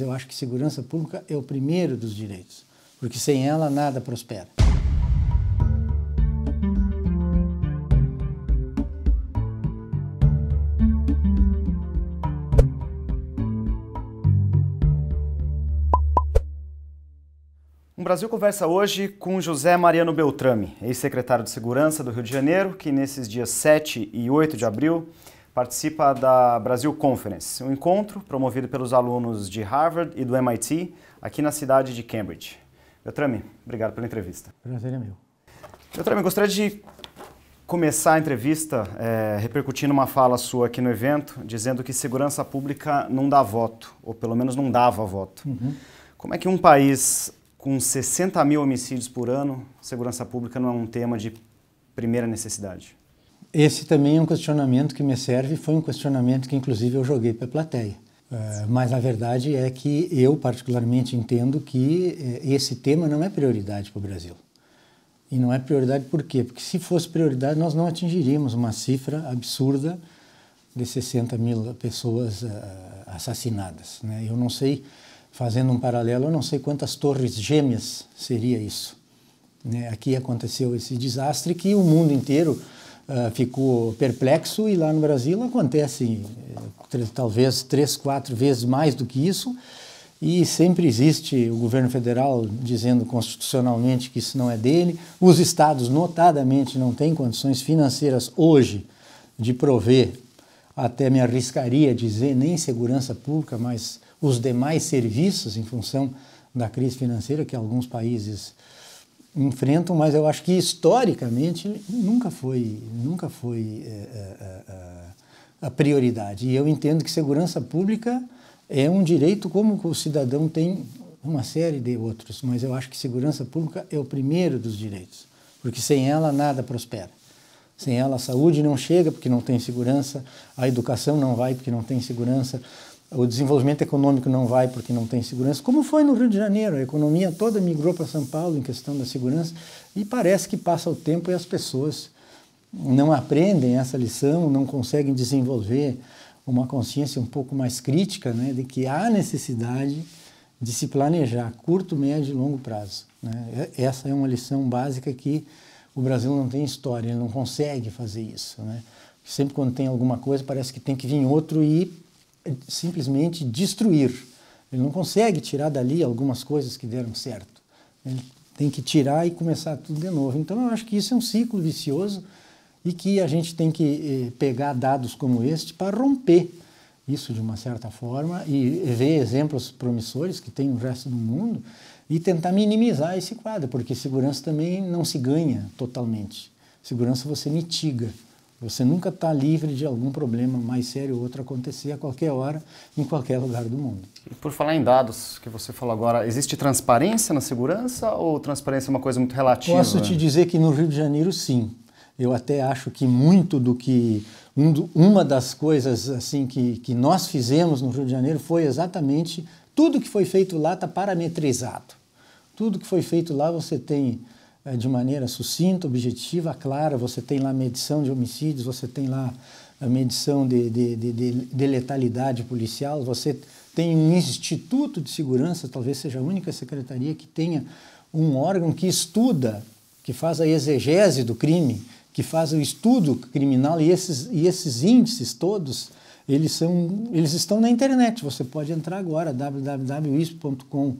Eu acho que segurança pública é o primeiro dos direitos, porque sem ela nada prospera. O um Brasil Conversa hoje com José Mariano Beltrame, ex-secretário de Segurança do Rio de Janeiro, que nesses dias 7 e 8 de abril participa da Brasil Conference, um encontro promovido pelos alunos de Harvard e do MIT aqui na cidade de Cambridge. Beltrame, obrigado pela entrevista. Prazer é meu. Beltrame, gostaria de começar a entrevista é, repercutindo uma fala sua aqui no evento, dizendo que segurança pública não dá voto, ou pelo menos não dava voto. Uhum. Como é que um país com 60 mil homicídios por ano, segurança pública não é um tema de primeira necessidade? esse também é um questionamento que me serve, foi um questionamento que inclusive eu joguei para a plateia. Eh, mas a verdade é que eu particularmente entendo que eh, esse tema não é prioridade para o Brasil. E não é prioridade por quê? Porque se fosse prioridade nós não atingiríamos uma cifra absurda de 60 mil pessoas uh, assassinadas. Né? Eu não sei, fazendo um paralelo, eu não sei quantas torres gêmeas seria isso. Né? Aqui aconteceu esse desastre que o mundo inteiro ah, ficou perplexo e lá no Brasil acontece eh, talvez três, quatro vezes mais do que isso. E sempre existe o governo federal dizendo constitucionalmente que isso não é dele. Os estados, notadamente, não têm condições financeiras hoje de prover, até me arriscaria dizer, nem segurança pública, mas os demais serviços em função da crise financeira que alguns países enfrentam, mas eu acho que historicamente nunca foi, nunca foi é, eh, a, eh, eh, a, prioridade. E eu entendo que segurança pública é um direito como o cidadão tem uma série de outros, mas eu acho que segurança pública é o primeiro dos direitos, porque sem ela nada prospera. Sem ela a saúde não chega porque não tem segurança, a educação não vai porque não tem segurança, o desenvolvimento econômico não vai porque não tem segurança, como foi no Rio de Janeiro, a economia toda migrou para São Paulo em questão da segurança, e parece que passa o tempo e as pessoas não aprendem essa lição, não conseguem desenvolver uma consciência um pouco mais crítica né, de que há necessidade de se planejar curto, médio e longo prazo. Né? Essa é uma lição básica que o Brasil não tem história, ele não consegue fazer isso. Né? Sempre quando tem alguma coisa, parece que tem que vir outro e simplesmente destruir. Ele não consegue tirar dali algumas coisas que deram certo. Ele tem que tirar e começar tudo de novo. Então, eu acho que isso é um ciclo vicioso e que a gente tem que eh, pegar dados como este para romper isso de uma certa forma e eh, ver exemplos promissores que tem no resto do mundo e tentar minimizar esse quadro, porque segurança também não se ganha totalmente. Segurança você mitiga. Você nunca está livre de algum problema mais sério ou outro acontecer a qualquer hora, em qualquer lugar do mundo. E por falar em dados, que você falou agora, existe transparência na segurança ou transparência é uma coisa muito relativa? Posso te dizer que no Rio de Janeiro, sim. Eu até acho que muito do que um do, uma das coisas assim que, que nós fizemos no Rio de Janeiro foi exatamente tudo que foi feito lá está parametrizado. Tudo que foi feito lá você tem é, de maneira sucinta, objetiva, clara. Você tem lá medição de homicídios, você tem lá a medição de, de, de, de, letalidade policial, você tem um instituto de segurança, talvez seja a única secretaria que tenha um órgão que estuda, que faz a exegese do crime, que faz o estudo criminal e esses, e esses índices todos, eles, são, eles estão na internet. Você pode entrar agora, www.isp.com.br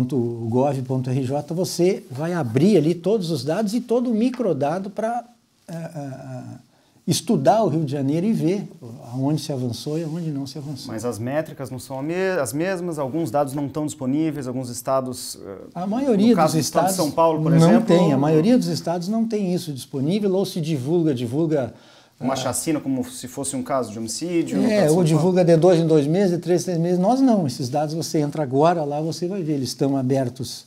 .gov.rj, você vai abrir ali todos os dados e todo o microdado para uh, eh, uh, eh, eh, estudar o Rio de Janeiro e ver aonde se avançou e aonde não se avançou. Mas as métricas não são as mesmas, alguns dados não estão disponíveis, alguns estados... A maioria dos estados... São Paulo, por não exemplo... Não tem, a maioria dos estados não tem isso disponível ou se divulga, divulga uma chacina como se fosse um caso de homicídio? É, ou divulga de dois em dois meses, de três em três meses. Nós não. Esses dados você entra agora lá, você vai ver. Eles estão abertos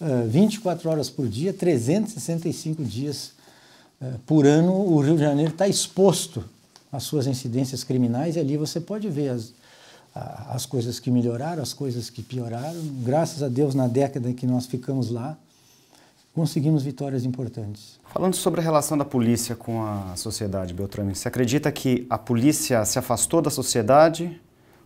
uh, 24 horas por dia, 365 dias uh, por ano. O Rio de Janeiro está exposto às suas incidências criminais e ali você pode ver as, as coisas que melhoraram, as coisas que pioraram. Graças a Deus, na década em que nós ficamos lá, conseguimos vitórias importantes. Falando sobre a relação da polícia com a sociedade, Beltrame, você acredita que a polícia se afastou da sociedade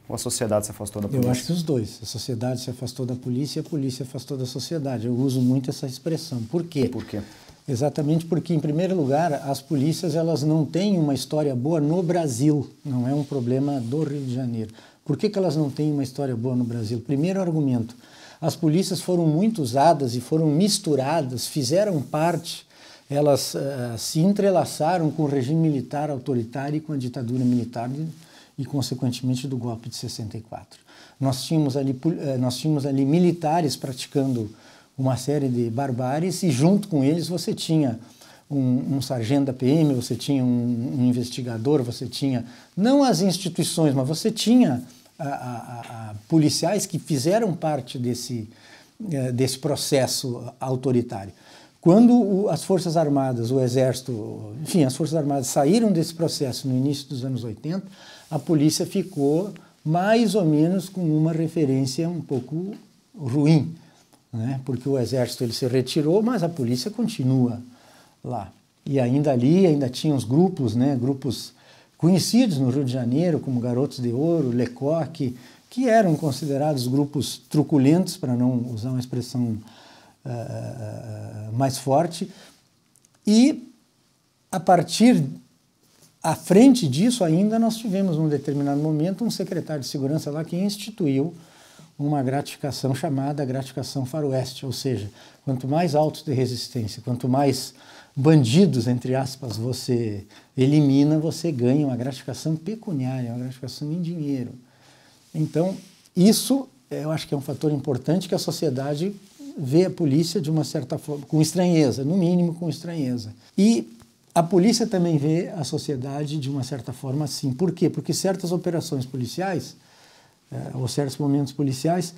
ou a sociedade se afastou da polícia? Eu acho que os dois. A sociedade se afastou da polícia e a polícia se afastou da sociedade. Eu uso muito essa expressão. Por quê? Por quê? Exatamente porque, em primeiro lugar, as polícias elas não têm uma história boa no Brasil. Não é um problema do Rio de Janeiro. Por que, que elas não têm uma história boa no Brasil? Primeiro argumento as polícias foram muito usadas e foram misturadas, fizeram parte, elas uh, se entrelaçaram com o regime militar autoritário e com a ditadura militar e, consequentemente, do golpe de 64. Nós tínhamos ali, uh, nós tínhamos ali militares praticando uma série de barbáries e, junto com eles, você tinha um, um, sargento da PM, você tinha um, um investigador, você tinha não as instituições, mas você tinha a, a, a policiais que fizeram parte desse, eh, desse processo autoritário. Quando as Forças Armadas, o Exército, enfim, as Forças Armadas saíram desse processo no início dos anos 80, a polícia ficou mais ou menos com uma referência um pouco ruim, né? porque o Exército ele se retirou, mas a polícia continua lá. E ainda ali, ainda tinha os grupos, né? grupos conhecidos no Rio de Janeiro como Garotos de Ouro, Lecoque, que eram considerados grupos truculentos, para não usar uma expressão uh, mais forte, e a partir à frente disso ainda nós tivemos num determinado momento um secretário de segurança lá que instituiu uma gratificação chamada gratificação faroeste, ou seja, quanto mais alto de resistência, quanto mais bandidos, entre aspas, você elimina, você ganha uma gratificação pecuniária, uma gratificação em dinheiro. Então, isso é, eu acho que é um fator importante que a sociedade vê a polícia de uma certa forma, com estranheza, no mínimo com estranheza. E a polícia também vê a sociedade de uma certa forma assim. Por quê? Porque certas operações policiais é, ou certos momentos policiais,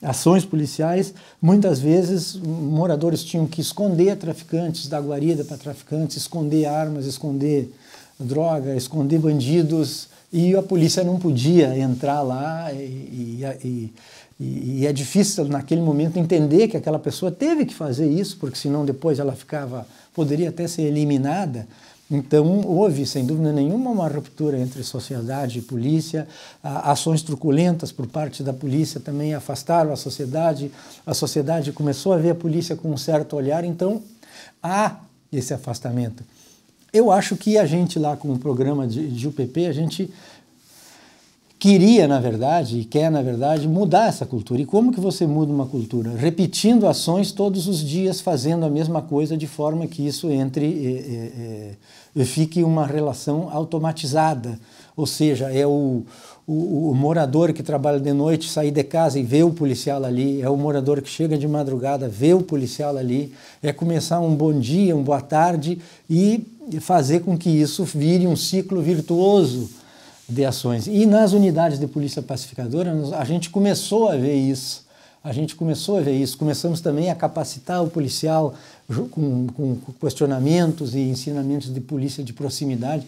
ações policiais, muitas vezes moradores tinham que esconder traficantes da guarida para traficantes, esconder armas, esconder droga, esconder bandidos, e a polícia não podia entrar lá e, e, e, e é difícil naquele momento entender que aquela pessoa teve que fazer isso, porque senão depois ela ficava, poderia até ser eliminada, então, houve, sem dúvida nenhuma, uma ruptura entre sociedade e polícia. Ações truculentas por parte da polícia também afastaram a sociedade. A sociedade começou a ver a polícia com um certo olhar. Então, há esse afastamento. Eu acho que a gente lá com o programa de, de UPP, a gente queria, na verdade, e quer, na verdade, mudar essa cultura. E como que você muda uma cultura? Repetindo ações todos os dias, fazendo a mesma coisa, de forma que isso entre, eh, eh, eh, fique uma relação automatizada. Ou seja, é o, o, o, morador que trabalha de noite sair de casa e ver o policial ali, é o morador que chega de madrugada, vê o policial ali, é começar um bom dia, uma boa tarde e fazer com que isso vire um ciclo virtuoso de ações. E nas unidades de polícia pacificadora, a gente começou a ver isso. A gente começou a ver isso. Começamos também a capacitar o policial com, com questionamentos e ensinamentos de polícia de proximidade.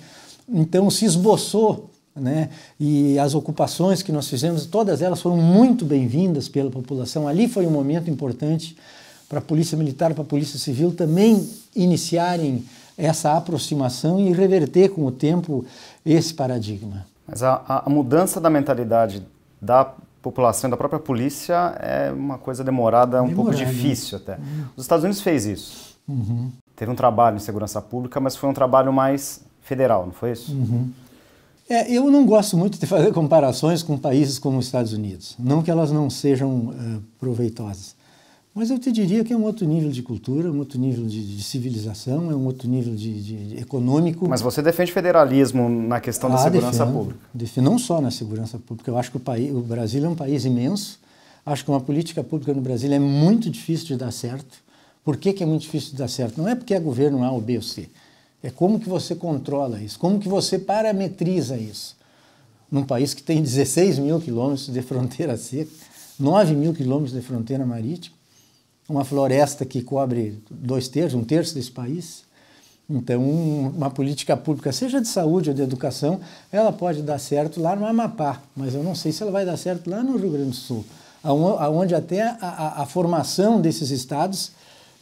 Então se esboçou né? E as ocupações que nós fizemos, todas elas foram muito bem-vindas pela população. Ali foi um momento importante para a Polícia Militar, para a Polícia Civil também iniciarem essa aproximação e reverter com o tempo esse paradigma. Mas a, a mudança da mentalidade da população da própria polícia é uma coisa demorada, um pouco né? difícil até. Uhum. Os Estados Unidos fez isso. Uhum. Teve um trabalho em segurança pública, mas foi um trabalho mais federal, não foi isso? Uhum. É, eu não gosto muito de fazer comparações com países como os Estados Unidos. Não que elas não sejam uh, proveitosas. Mas eu te diria que é um outro nível de cultura, um outro nível de, de civilização, é um outro nível de, de, econômico. Mas você defende federalismo na questão ah, da segurança defendo, pública? Defendo, não só na segurança pública. Eu acho que o, país, o Brasil é um país imenso. Acho que uma política pública no Brasil é muito difícil de dar certo. Por que, que é muito difícil de dar certo? Não é porque é governo A ou B ou C. É como que você controla isso, como que você parametriza isso. Num país que tem 16 mil quilômetros de fronteira seca, 9 mil quilômetros de fronteira marítima, uma floresta que cobre dois terços, um terço desse país. Então, uma política pública, seja de saúde ou de educação, ela pode dar certo lá no Amapá, mas eu não sei se ela vai dar certo lá no Rio Grande do Sul, onde até a, a, a formação desses estados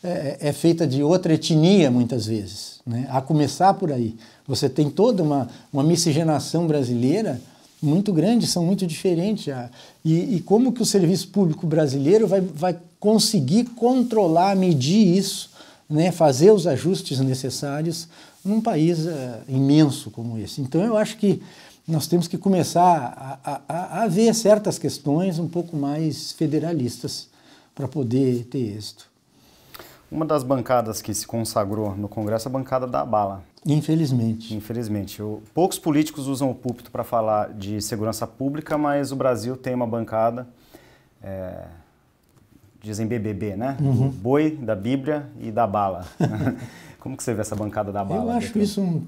é, é, é, feita de outra etnia, muitas vezes. Né? A começar por aí. Você tem toda uma, uma miscigenação brasileira muito grande, são muito diferentes. E, e, como que o serviço público brasileiro vai, vai conseguir controlar, medir isso, né, fazer os ajustes necessários num país uh, imenso como esse. Então, eu acho que nós temos que começar a, a, a ver certas questões um pouco mais federalistas para poder ter êxito. Uma das bancadas que se consagrou no Congresso é a bancada da bala. Infelizmente. Infelizmente. poucos políticos usam o púlpito para falar de segurança pública, mas o Brasil tem uma bancada. É dizem BBB, né? Uhum. Do boi, da Bíblia e da bala. Como que você vê essa bancada da bala? Eu acho isso um...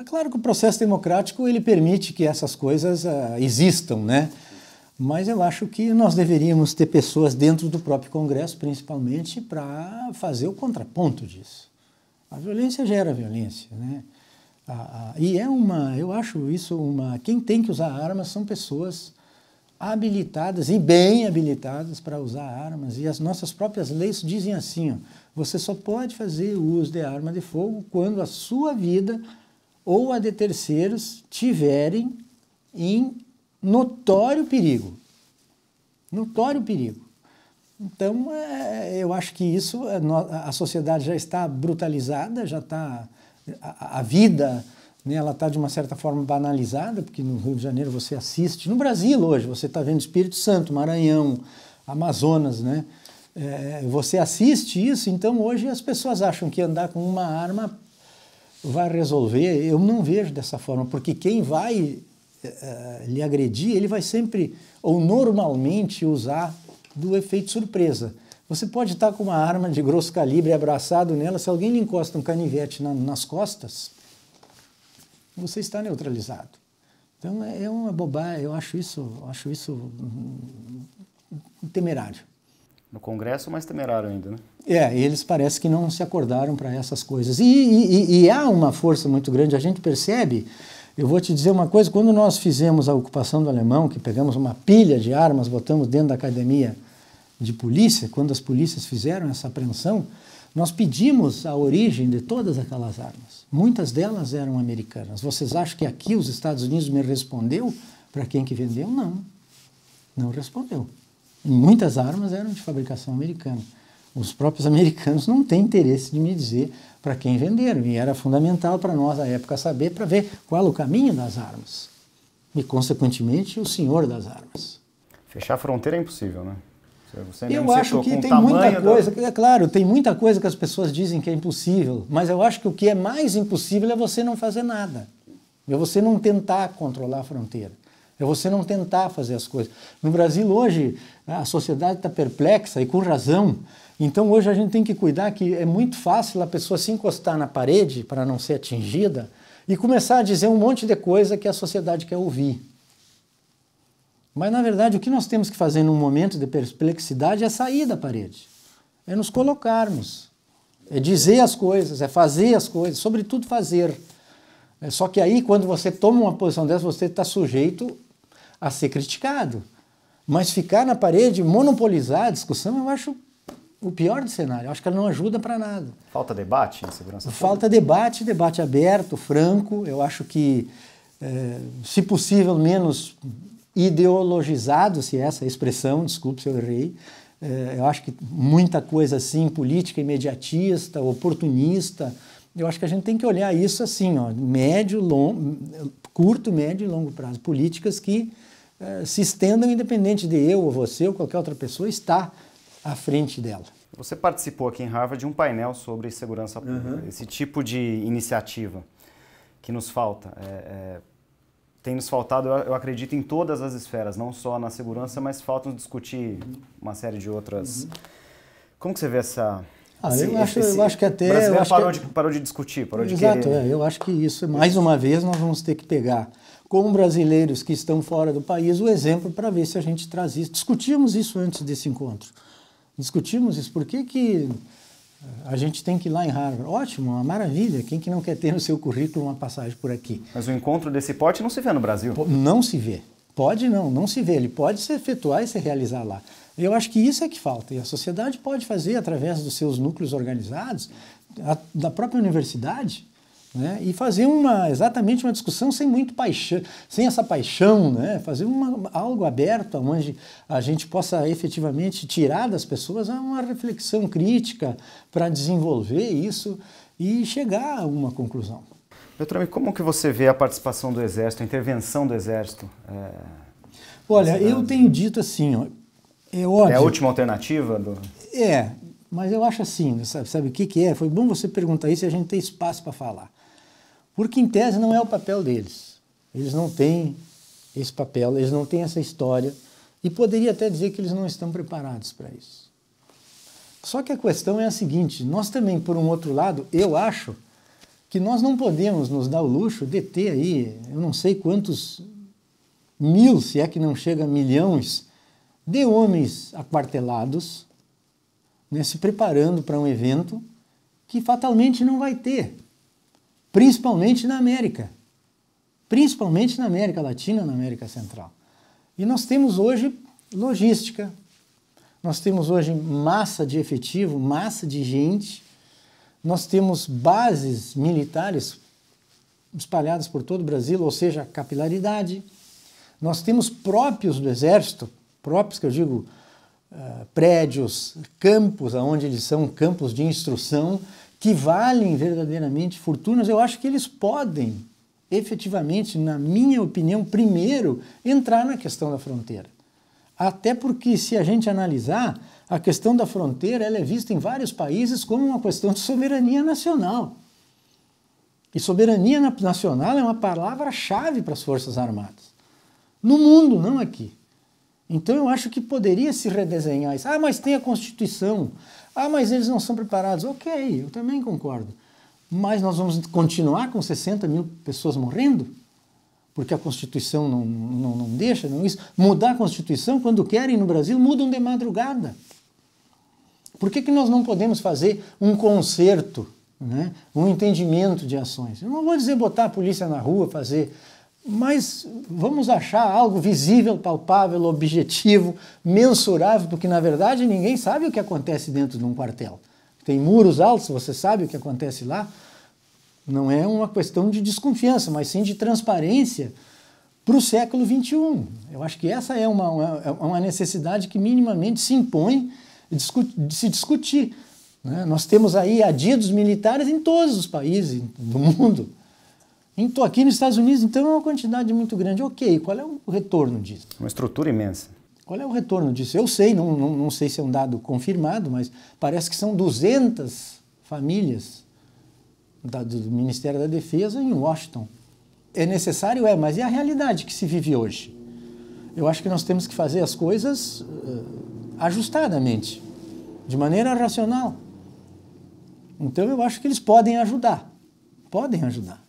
É claro que o processo democrático ele permite que essas coisas uh, existam, né? Mas eu acho que nós deveríamos ter pessoas dentro do próprio Congresso, principalmente, para fazer o contraponto disso. A violência gera violência, né? Ah, ah, e é uma, eu acho isso uma. Quem tem que usar armas são pessoas habilitadas e bem habilitadas para usar armas, e as nossas próprias leis dizem assim: ó, você só pode fazer uso de arma de fogo quando a sua vida ou a de terceiros tiverem em notório perigo. Notório perigo. Então, é, eu acho que isso, é, a sociedade já está brutalizada, já está. a, a vida né? Ela está, de uma certa forma, banalizada, porque no Rio de Janeiro você assiste. No Brasil, hoje, você está vendo Espírito Santo, Maranhão, Amazonas, né? É, você assiste isso, então hoje as pessoas acham que andar com uma arma vai resolver. Eu não vejo dessa forma, porque quem vai uh, lhe agredir, ele vai sempre ou normalmente usar do efeito surpresa. Você pode estar tá com uma arma de grosso calibre abraçado nela, se alguém lhe encosta um canivete na, nas costas, você está neutralizado. Então é, é uma bobagem, eu acho isso, acho isso hum, temerário. No Congresso, mais temerário ainda, né? É, eles parece que não se acordaram para essas coisas. E, e, e, há uma força muito grande, a gente percebe. Eu vou te dizer uma coisa: quando nós fizemos a ocupação do alemão, que pegamos uma pilha de armas, botamos dentro da academia de polícia, quando as polícias fizeram essa apreensão, nós pedimos a origem de todas aquelas armas. Muitas delas eram americanas. Vocês acham que aqui os Estados Unidos me respondeu para quem que vendeu? Não. Não respondeu. Muitas armas eram de fabricação americana. Os próprios americanos não têm interesse de me dizer para quem venderam. E era fundamental para nós, à época, saber para ver qual o caminho das armas. E, consequentemente, o senhor das armas. Fechar a fronteira é impossível, né? eu é acho que tem muita coisa, da... é claro, tem muita coisa que as pessoas dizem que é impossível, mas eu acho que o que é mais impossível é você não fazer nada. É você não tentar controlar a fronteira. É você não tentar fazer as coisas. No Brasil hoje, a sociedade está perplexa e com razão. Então hoje a gente tem que cuidar que é muito fácil a pessoa se encostar na parede para não ser atingida e começar a dizer um monte de coisa que a sociedade quer ouvir. Mas, na verdade, o que nós temos que fazer num momento de perplexidade é sair da parede, é nos colocarmos, é dizer as coisas, é fazer as coisas, sobretudo fazer. É, só que aí, quando você toma uma posição dessa, você está sujeito a ser criticado. Mas ficar na parede, monopolizar a discussão, eu acho o pior do cenário. Eu acho que ela não ajuda para nada. Falta debate em segurança Falta debate, debate aberto, franco. Eu acho que, é, se possível, menos ideologizado, se é essa expressão, desculpe se eu errei, eh, eu acho que muita coisa assim, política imediatista, oportunista, eu acho que a gente tem que olhar isso assim, ó, médio, long, curto, médio e longo prazo. Políticas que eh, se estendam independente de eu ou você ou qualquer outra pessoa estar à frente dela. Você participou aqui em Harvard de um painel sobre segurança pública, uhum. esse tipo de iniciativa que nos falta. É, é tem nos faltado, eu acredito, em todas as esferas, não só na segurança, mas faltam discutir uma série de outras. Uhum. Como que você vê essa... Ah, esse, eu, acho, esse, eu acho que até... O brasileiro parou, que... De, parou de discutir, parou Exato, de querer... Exato, é, eu acho que isso, mais uma vez, nós vamos ter que pegar com brasileiros que estão fora do país o exemplo para ver se a gente traz isso. Discutimos isso antes desse encontro. Discutimos isso. Por que que a gente tem que ir lá em Harvard. Ótimo, uma maravilha. Quem que não quer ter no seu currículo uma passagem por aqui? Mas o encontro desse porte não se vê no Brasil? Não se vê. Pode não, não se vê. Ele pode se efetuar e se realizar lá. Eu acho que isso é que falta. E a sociedade pode fazer através dos seus núcleos organizados, a, da própria universidade, né? e fazer uma, exatamente uma discussão sem muito paixão, sem essa paixão, né? fazer uma, algo aberto onde a gente possa efetivamente tirar das pessoas uma reflexão crítica para desenvolver isso e chegar a uma conclusão. Doutor, como que você vê a participação do Exército, a intervenção do Exército? É... Olha, eu tenho dito assim, ó, é óbvio... É a última alternativa? Do... É, mas eu acho assim, sabe, sabe o que, que é? Foi bom você perguntar isso e a gente tem espaço para falar. Porque, em tese, não é o papel deles. Eles não têm esse papel, eles não têm essa história. E poderia até dizer que eles não estão preparados para isso. Só que a questão é a seguinte: nós também, por um outro lado, eu acho que nós não podemos nos dar o luxo de ter aí, eu não sei quantos mil, se é que não chega a milhões, de homens aquartelados né, se preparando para um evento que fatalmente não vai ter principalmente na América, principalmente na América Latina, na América Central. E nós temos hoje logística, nós temos hoje massa de efetivo, massa de gente, nós temos bases militares espalhadas por todo o Brasil, ou seja, capilaridade. Nós temos próprios do Exército, próprios que eu digo, eh, prédios, campos, onde eles são campos de instrução, que valem verdadeiramente fortunas, eu acho que eles podem, efetivamente, na minha opinião, primeiro entrar na questão da fronteira. Até porque, se a gente analisar, a questão da fronteira ela é vista em vários países como uma questão de soberania nacional. E soberania nacional é uma palavra-chave para as Forças Armadas. No mundo, não aqui. Então eu acho que poderia se redesenhar isso. Ah, mas tem a Constituição. Ah, mas eles não são preparados. Ok, eu também concordo. Mas nós vamos continuar com 60 mil pessoas morrendo? Porque a Constituição não, não, não deixa, não isso. Mudar a Constituição, quando querem no Brasil, mudam de madrugada. Por que, que nós não podemos fazer um conserto, né? um entendimento de ações? Eu não vou dizer botar a polícia na rua, fazer mas vamos achar algo visível, palpável, objetivo, mensurável, porque na verdade ninguém sabe o que acontece dentro de um quartel. Tem muros altos, você sabe o que acontece lá. Não é uma questão de desconfiança, mas sim de transparência para o século XXI. Eu acho que essa é uma, uma é necessidade que minimamente se impõe de se discutir. Né? Nós temos aí adidos militares em todos os países do mundo. Estou aqui nos Estados Unidos, então é uma quantidade muito grande. Ok, qual é o retorno disso? É uma estrutura imensa. Qual é o retorno disso? Eu sei, não, não, não sei se é um dado confirmado, mas parece que são 200 famílias da, do Ministério da Defesa em Washington. É necessário? É, mas é a realidade que se vive hoje. Eu acho que nós temos que fazer as coisas uh, ajustadamente, de maneira racional. Então eu acho que eles podem ajudar. Podem ajudar.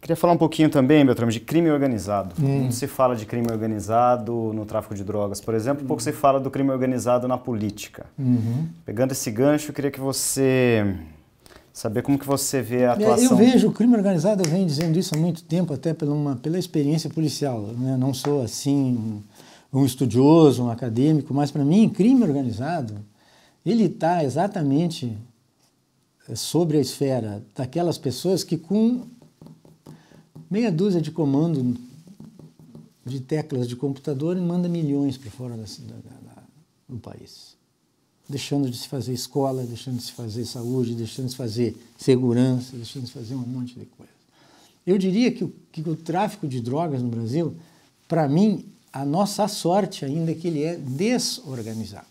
Queria falar um pouquinho também, Beltrame, de crime organizado. Hum. se fala de crime organizado no tráfico de drogas, por exemplo, pouco hum. se fala do crime organizado na política. Uhum. Pegando esse gancho, eu queria que você saber como que você vê a é, atuação. Eu vejo o crime organizado, eu venho dizendo isso há muito tempo, até pela, uma, pela experiência policial. Né? Não sou assim um estudioso, um acadêmico, mas para mim, crime organizado, ele está exatamente eh, sobre a esfera daquelas pessoas que com meia dúzia de comando de teclas de computador e manda milhões para fora da, da, da, do país. Deixando de se fazer escola, deixando de se fazer saúde, deixando de se fazer segurança, deixando de se fazer um monte de coisa. Eu diria que, que o tráfico de drogas no Brasil, para mim, a nossa sorte ainda é que ele é desorganizado.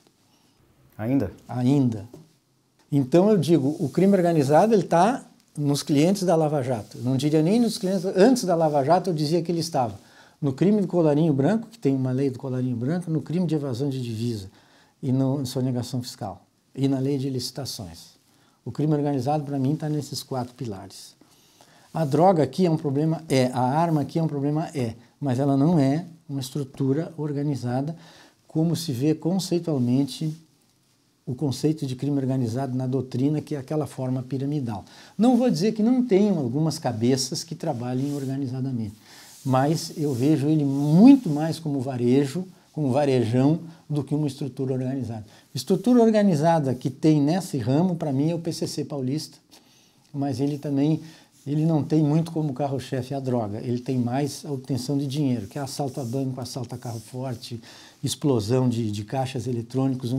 Ainda? Ainda. Então eu digo, o crime organizado ele está nos clientes da Lava Jato. não diria nem nos clientes, antes da Lava Jato eu dizia que ele estava no crime do colarinho branco, que tem uma lei do colarinho branco, no crime de evasão de divisa e na sonegação fiscal e na lei de licitações. O crime organizado para mim está nesses quatro pilares. A droga aqui é um problema é, a arma aqui é um problema é, mas ela não é uma estrutura organizada como se vê conceitualmente o conceito de crime organizado na doutrina, que é aquela forma piramidal. Não vou dizer que não tenham algumas cabeças que trabalhem organizadamente, mas eu vejo ele muito mais como varejo, como varejão, do que uma estrutura organizada. Estrutura organizada que tem nesse ramo, para mim, é o PCC paulista, mas ele também ele não tem muito como carro-chefe a droga, ele tem mais a obtenção de dinheiro, que é assalto a banco, assalto a carro forte, explosão de, de caixas eletrônicos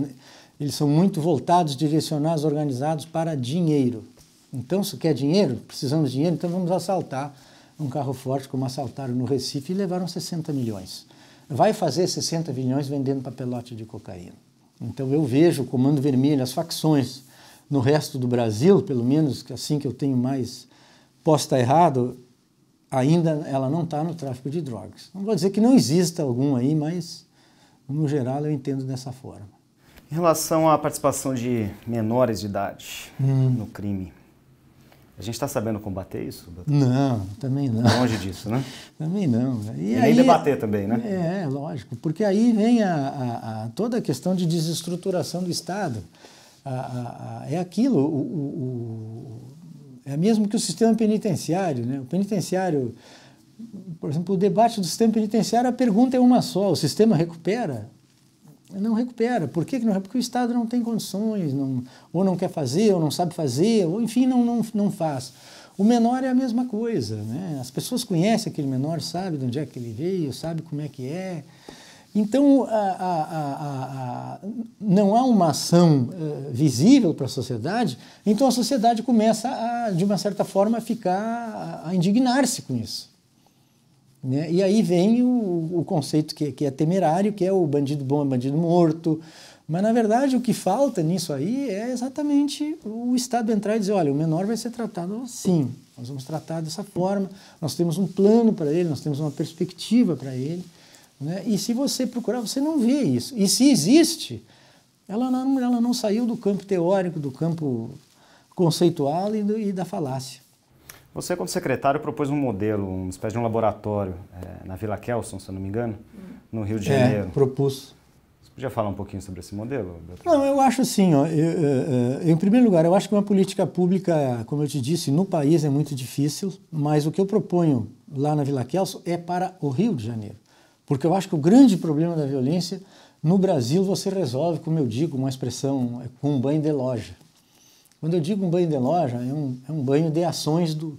eles são muito voltados, direcionados, organizados para dinheiro. Então, se quer dinheiro, precisamos de dinheiro, então vamos assaltar um carro forte como assaltaram no Recife e levaram 60 milhões. Vai fazer 60 milhões vendendo papelote de cocaína. Então eu vejo o Comando Vermelho, as facções no resto do Brasil, pelo menos assim que eu tenho mais posta errado, ainda ela não está no tráfico de drogas. Não vou dizer que não exista algum aí, mas no geral eu entendo dessa forma. Em relação à participação de menores de idade hum. no crime, a gente está sabendo combater isso? Doutor? Não, também não. Longe disso, né? também não. E, e aí, nem debater também, né? É, lógico, porque aí vem a, a, a toda a questão de desestruturação do Estado. A, é aquilo, o, o, o, é mesmo que o sistema penitenciário, né? O penitenciário, por exemplo, o debate do sistema penitenciário, a pergunta é uma só: o sistema recupera? não recupera. Por que, que não? Porque o Estado não tem condições, não, ou não quer fazer, ou não sabe fazer, ou enfim, não, não, não faz. O menor é a mesma coisa, né? As pessoas conhecem aquele menor, sabem de onde é que ele veio, sabem como é que é. Então, a, a, a, não há uma ação uh, visível para a sociedade, então a sociedade começa, de uma certa forma, a ficar, a indignar-se com isso. Né? E aí vem o, o conceito que, que, é temerário, que é o bandido bom é bandido morto. Mas, na verdade, o que falta nisso aí é exatamente o Estado entrar e dizer: olha, o menor vai ser tratado assim, nós vamos tratar dessa forma, nós temos um plano para ele, nós temos uma perspectiva para ele. Né? E se você procurar, você não vê isso. E se existe, ela não, ela não saiu do campo teórico, do campo conceitual e, do, e da falácia. Você, como secretário, propôs um modelo, uma espécie de um laboratório é, na Vila Kelson, se eu não me engano, no Rio de é, Janeiro. É, propus. Você podia falar um pouquinho sobre esse modelo? Beto? Não, eu acho assim, ó, eu, eu, é, eu, é, em primeiro lugar, eu acho que uma política pública, como eu te disse, no país é muito difícil, mas o que eu proponho lá na Vila Kelson é para o Rio de Janeiro. Porque eu acho que o grande problema da violência no Brasil você resolve, como eu digo, uma expressão, com um banho de loja. Quando eu digo um banho de loja, é um, é um banho de ações do.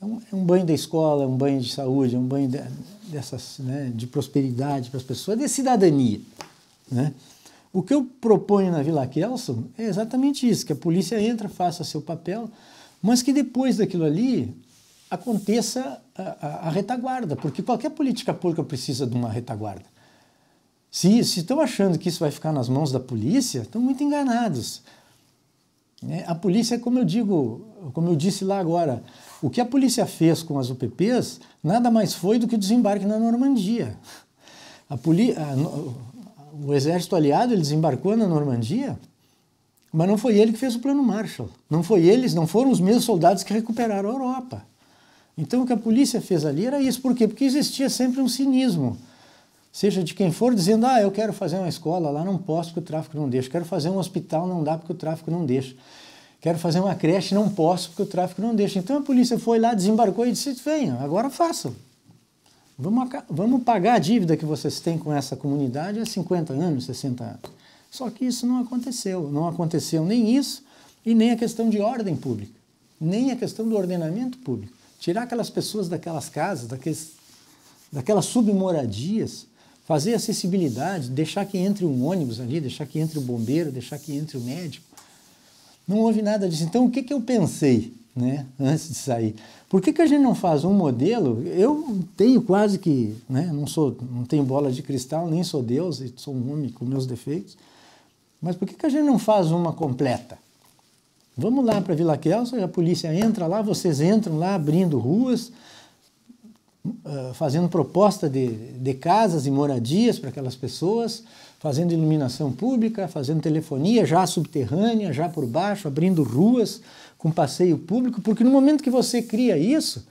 É um, é um, banho da escola, é um banho de saúde, é um banho de, dessas, né, de prosperidade para as pessoas, é de cidadania. Né? O que eu proponho na Vila Kelson é exatamente isso: que a polícia entra, faça seu papel, mas que depois daquilo ali aconteça a, a, a retaguarda, porque qualquer política pública precisa de uma retaguarda. Se, se estão achando que isso vai ficar nas mãos da polícia, estão muito enganados. Né? A polícia, como eu digo, como eu disse lá agora, o que a polícia fez com as UPPs nada mais foi do que o desembarque na Normandia. A poli a, o exército aliado ele desembarcou na Normandia, mas não foi ele que fez o plano Marshall. Não foi eles, não foram os mesmos soldados que recuperaram a Europa. Então o que a polícia fez ali era isso. Por quê? Porque existia sempre um cinismo seja de quem for, dizendo: Ah, eu quero fazer uma escola, lá não posso porque o tráfico não deixa. Quero fazer um hospital, não dá porque o tráfico não deixa. Quero fazer uma creche, não posso porque o tráfico não deixa. Então a polícia foi lá, desembarcou e disse: Venham, agora façam. Vamos, vamos pagar a dívida que vocês têm com essa comunidade há 50 anos, 60 anos. Só que isso não aconteceu. Não aconteceu nem isso e nem a questão de ordem pública, nem a questão do ordenamento público. Tirar aquelas pessoas daquelas casas, daqueles, daquelas submoradias, Fazer acessibilidade, deixar que entre um ônibus ali, deixar que entre o bombeiro, deixar que entre o médico. Não houve nada disso. Então, o que, que eu pensei né, antes de sair? Por que, que a gente não faz um modelo? Eu tenho quase que, né, não, sou, não tenho bola de cristal, nem sou Deus, sou um homem com meus defeitos. Mas por que, que a gente não faz uma completa? Vamos lá para Vila Kelso, a polícia entra lá, vocês entram lá abrindo ruas, ah, fazendo proposta de, de casas e moradias para aquelas pessoas, fazendo iluminação pública, fazendo telefonia já subterrânea, já por baixo, abrindo ruas com passeio público, porque no momento que você cria isso,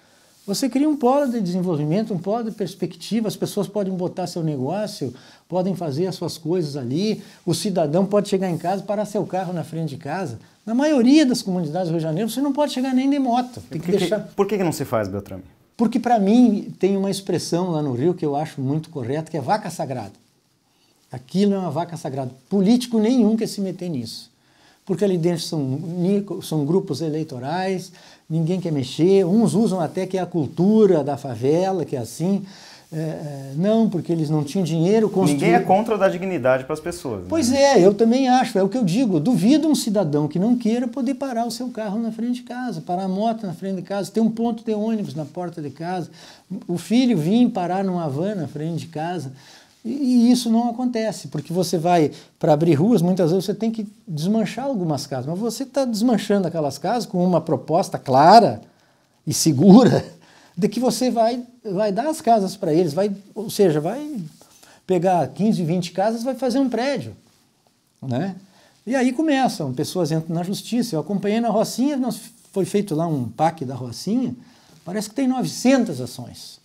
você cria um polo de desenvolvimento, um polo de perspectiva, as pessoas podem botar seu negócio, podem fazer as suas coisas ali, o cidadão pode chegar em casa e parar seu carro na frente de casa. Na maioria das comunidades do Rio de Janeiro, você não pode chegar nem de moto. Tem que, que deixar... por que não se faz, Beltrame? Porque para mim tem uma expressão lá no Rio que eu acho muito correta, que é vaca sagrada. Aquilo é uma vaca sagrada. Político nenhum quer se meter nisso. Porque ali dentro são, são grupos eleitorais, ninguém quer mexer. Uns usam até que é a cultura da favela, que é assim. É, é, não, porque eles não tinham dinheiro. Construir... Ninguém é contra dar dignidade para as pessoas. Né? Pois é, eu também acho, é o que eu digo. Eu duvido um cidadão que não queira poder parar o seu carro na frente de casa, parar a moto na frente de casa, ter um ponto de ônibus na porta de casa, o filho vir parar numa van na frente de casa. E isso não acontece, porque você vai para abrir ruas, muitas vezes você tem que desmanchar algumas casas, mas você está desmanchando aquelas casas com uma proposta clara e segura de que você vai, vai dar as casas para eles, vai, ou seja, vai pegar 15, 20 casas, vai fazer um prédio, né? E aí começam, pessoas entram na justiça. Eu acompanhei na Rocinha, nós, foi feito lá um PAC da Rocinha, parece que tem 900 ações.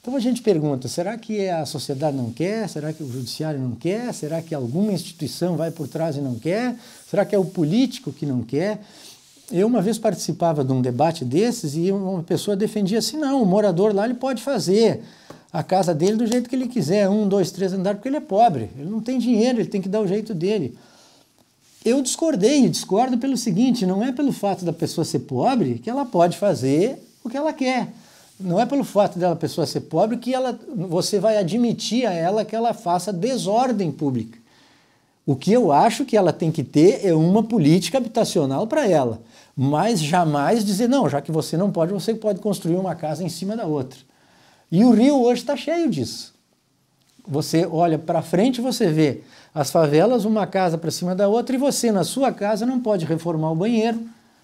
Então a gente pergunta, será que é a sociedade não quer? Será que o judiciário não quer? Será que alguma instituição vai por trás e não quer? Será que é o político que não quer? Eu uma vez participava de um debate desses e uma pessoa defendia assim, não, o morador lá ele pode fazer a casa dele do jeito que ele quiser, um, dois, três andares, porque ele é pobre, ele não tem dinheiro, ele tem que dar o jeito dele. Eu discordei, discordo pelo seguinte, não é pelo fato da pessoa ser pobre que ela pode fazer o que ela quer. Não é pelo fato dela pessoa ser pobre que ela, você vai admitir a ela que ela faça desordem pública. O que eu acho que ela tem que ter é uma política habitacional para ela, mas jamais dizer, não, já que você não pode, você pode construir uma casa em cima da outra. E o Rio hoje está cheio disso. Você olha para frente, você vê as favelas, uma casa para cima da outra, e você, na sua casa, não pode reformar o banheiro,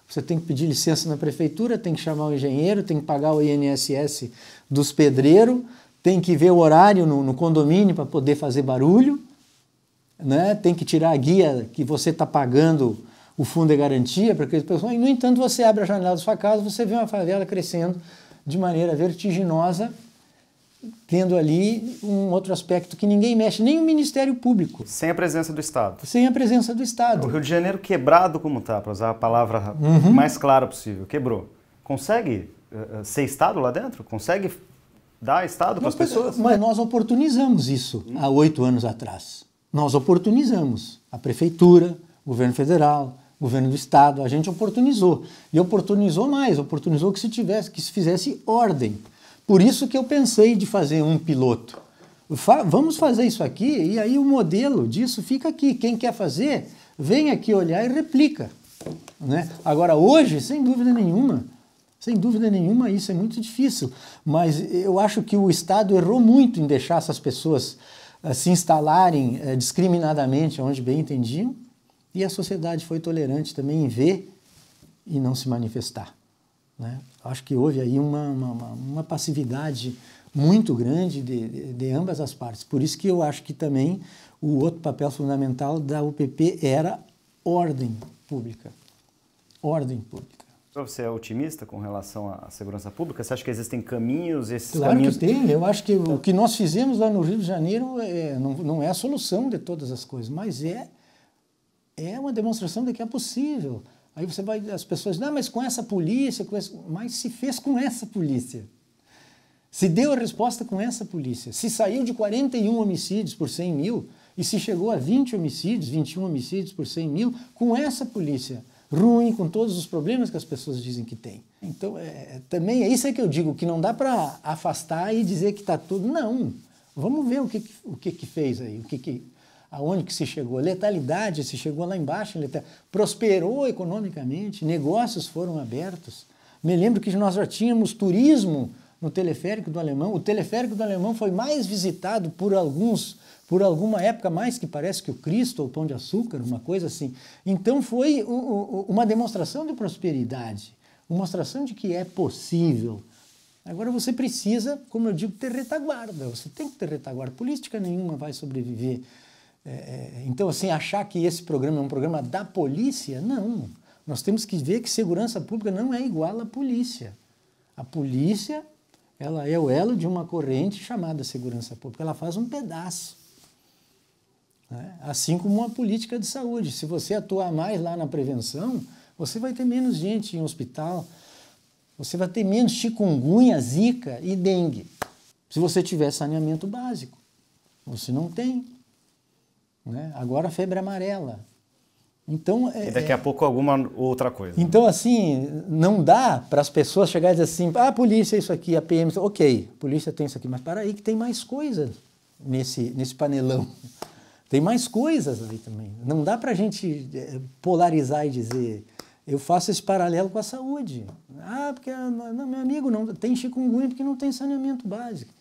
você tem que pedir licença na prefeitura, tem que chamar o engenheiro, tem que pagar o INSS dos pedreiros, tem que ver o horário no, no condomínio para poder fazer barulho né? tem que tirar a guia que você está pagando o fundo de garantia para aquelas pessoas. E, no entanto, você abre a janela da sua casa, você vê uma favela crescendo de maneira vertiginosa, tendo ali um outro aspecto que ninguém mexe, nem o Ministério Público. Sem a presença do Estado. Sem a presença do Estado. O Rio de Janeiro quebrado como está, para usar a palavra uhum. mais clara possível, quebrou. Consegue uh, ser Estado lá dentro? Consegue dar Estado para as pessoas? Mas nós oportunizamos isso há oito anos atrás. Nós oportunizamos a prefeitura, governo federal, governo do estado, a gente oportunizou. E oportunizou mais, oportunizou que se tivesse, que se fizesse ordem. Por isso que eu pensei de fazer um piloto. Fa vamos fazer isso aqui e aí o modelo disso fica aqui. Quem quer fazer, vem aqui olhar e replica. Né? Agora, hoje, sem dúvida nenhuma, sem dúvida nenhuma, isso é muito difícil. Mas eu acho que o Estado errou muito em deixar essas pessoas eh, se instalarem eh, discriminadamente onde bem entendiam, e a sociedade foi tolerante também em ver e não se manifestar. Né? Acho que houve aí uma, uma, uma passividade muito grande de, de, de, ambas as partes. Por isso que eu acho que também o outro papel fundamental da UPP era ordem pública. Ordem pública. Você é otimista com relação à segurança pública? Você acha que existem caminhos? Esses claro caminhos... que tem. Eu acho que o que nós fizemos lá no Rio de Janeiro é, não, não, é a solução de todas as coisas, mas é, é uma demonstração de que é possível. Aí você vai, as pessoas, não, ah, mas com essa polícia, com mas se fez com essa polícia. Se deu a resposta com essa polícia. Se saiu de 41 homicídios por 100 mil e se chegou a 20 homicídios, 21 homicídios por 100 mil, com essa polícia ruim, com todos os problemas que as pessoas dizem que tem. Então, é, é, também é isso é que eu digo, que não dá para afastar e dizer que está tudo. Não, vamos ver o que, o que, que fez aí, o que, que aonde que se chegou. Letalidade, se chegou lá embaixo, letal... prosperou economicamente, negócios foram abertos. Me lembro que nós já tínhamos turismo no teleférico do alemão. O teleférico do alemão foi mais visitado por alguns, por alguma época mais que parece que o Cristo ou o Pão de Açúcar, uma coisa assim. Então foi uma demonstração de prosperidade, uma demonstração de que é possível. Agora você precisa, como eu digo, ter retaguarda. Você tem que ter retaguarda. Política nenhuma vai sobreviver. É, é então, assim, achar que esse programa é um programa da polícia, não. Nós temos que ver que segurança pública não é igual à polícia. A polícia ela é o elo de uma corrente chamada segurança pública. Ela faz um pedaço. Né? Assim como uma política de saúde. Se você atuar mais lá na prevenção, você vai ter menos gente em hospital, você vai ter menos chikungunya, zika e dengue. Se você tiver saneamento básico, você não tem. Né? Agora a febre amarela, então, é, e daqui é, a pouco alguma outra coisa. Né? Então, assim, não dá para as pessoas chegarem e dizer assim, ah, a polícia é isso aqui, a PM, é ok, a polícia tem isso aqui, mas para aí que tem mais coisa nesse, nesse panelão. Tem mais coisas ali também. Não dá para a gente é, polarizar e dizer, eu faço esse paralelo com a saúde. Ah, porque, não, meu amigo, não tem chikungunya porque não tem saneamento básico.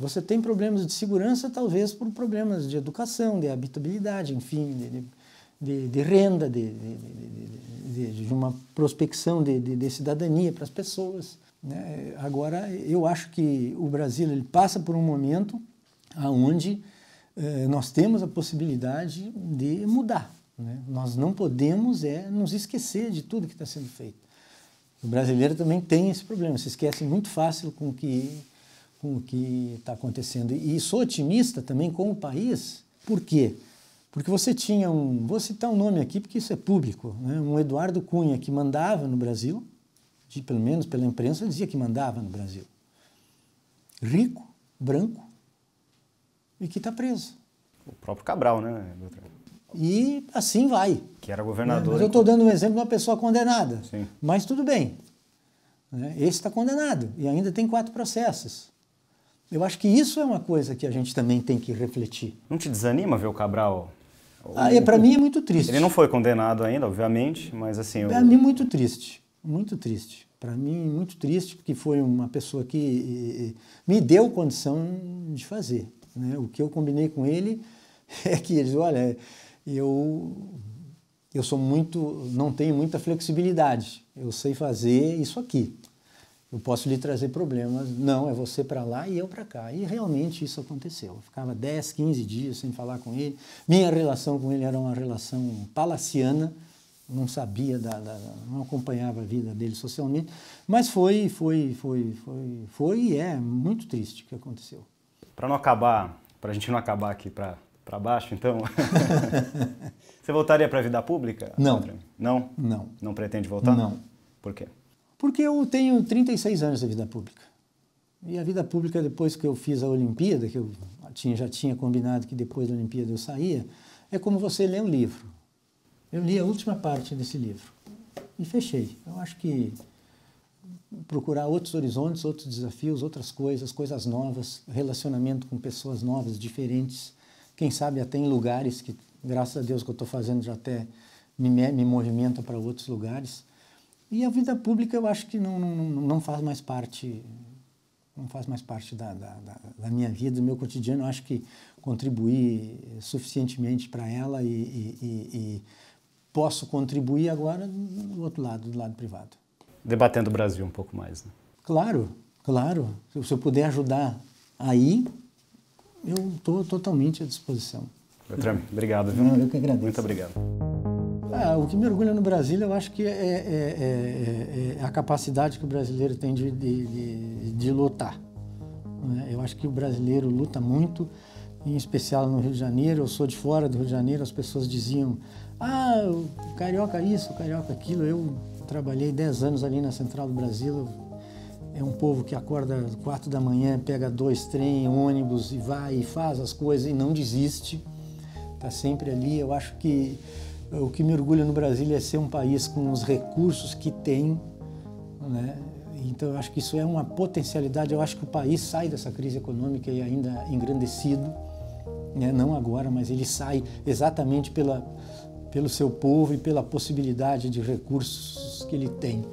Você tem problemas de segurança, talvez por problemas de educação, de habitabilidade, enfim, de, de de, de renda, de, de, de, uma prospecção de, cidadania para as pessoas. Né? Agora, eu acho que o Brasil ele passa por um momento onde eh, nós temos a possibilidade de mudar. Né? Nós não podemos é nos esquecer de tudo que está sendo feito. O brasileiro também tem esse problema, se esquece muito fácil com o que com o que está acontecendo. E sou otimista também com o país, por quê? Porque porque você tinha um, vou citar um nome aqui porque isso é público, né? um Eduardo Cunha que mandava no Brasil, de, pelo menos pela imprensa dizia que mandava no Brasil. Rico, branco e que está preso. O próprio Cabral, né, Doutor? E assim vai. Que era governador. Né? Mas eu estou dando um exemplo de uma pessoa condenada. Sim. Mas tudo bem. Né? Esse está condenado e ainda tem quatro processos. Eu acho que isso é uma coisa que a gente também tem que refletir. Não te desanima ver o Cabral ah, é, para mim é muito triste. Ele não foi condenado ainda, obviamente, mas assim. Eu... Para mim, muito triste. Muito triste. Para mim, muito triste, porque foi uma pessoa que me deu condição de fazer. Né? O que eu combinei com ele é que eles, olha, eu, eu sou muito. não tenho muita flexibilidade. Eu sei fazer isso aqui. Eu posso lhe trazer problemas. Não, é você para lá e eu para cá. E realmente isso aconteceu. Eu ficava 10, 15 dias sem falar com ele. Minha relação com ele era uma relação palaciana. Não sabia, da, da, não acompanhava a vida dele socialmente. Mas foi, foi, foi, foi, foi e é muito triste o que aconteceu. Para não acabar, para a gente não acabar aqui para para baixo, então. você voltaria para a vida pública? Não. Não? Não. Não pretende voltar? Não. Por quê? Porque eu tenho 36 anos de vida pública. E a vida pública, depois que eu fiz a Olimpíada, que eu tinha, já tinha combinado que depois da Olimpíada eu saía, é como você lê um livro. Eu li a última parte desse livro e fechei. Eu acho que procurar outros horizontes, outros desafios, outras coisas, coisas novas, relacionamento com pessoas novas, diferentes, quem sabe até em lugares que, graças a Deus, que eu estou fazendo já até me, me para outros lugares. E a vida pública eu acho que não, não, não faz mais parte não faz mais parte da, da, da, minha vida, do meu cotidiano. Eu acho que contribuí suficientemente para ela e, e, e, posso contribuir agora do outro lado, do lado privado. Debatendo o Brasil um pouco mais, né? Claro, claro. Se eu puder ajudar aí, eu estou totalmente à disposição. Beltrame, obrigado. Viu? Não, eu que agradeço. Muito obrigado. É, o que me orgulha no Brasil, eu acho que é é, é, é, é, é a capacidade que o brasileiro tem de, de, de, de lutar. Né? Eu acho que o brasileiro luta muito, em especial no Rio de Janeiro. Eu sou de fora do Rio de Janeiro, as pessoas diziam: ah, o carioca isso, o carioca aquilo. Eu trabalhei 10 anos ali na Central do Brasil. É um povo que acorda 4 da manhã, pega dois trem, ônibus e vai e faz as coisas e não desiste. Está sempre ali. Eu acho que o que me orgulha no Brasil é ser um país com os recursos que tem, né? Então eu acho que isso é uma potencialidade. Eu acho que o país sai dessa crise econômica e ainda engrandecido, né? Não agora, mas ele sai exatamente pela pelo seu povo e pela possibilidade de recursos que ele tem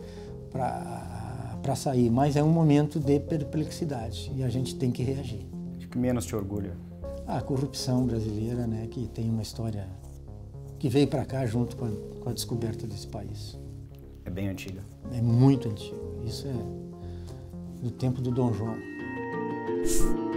para para sair. Mas é um momento de perplexidade e a gente tem que reagir. O que menos te orgulha? A corrupção brasileira, né? Que tem uma história que veio para cá junto com a, com a, descoberta desse país. É bem antiga. É muito antiga. Isso é do tempo do Dom João.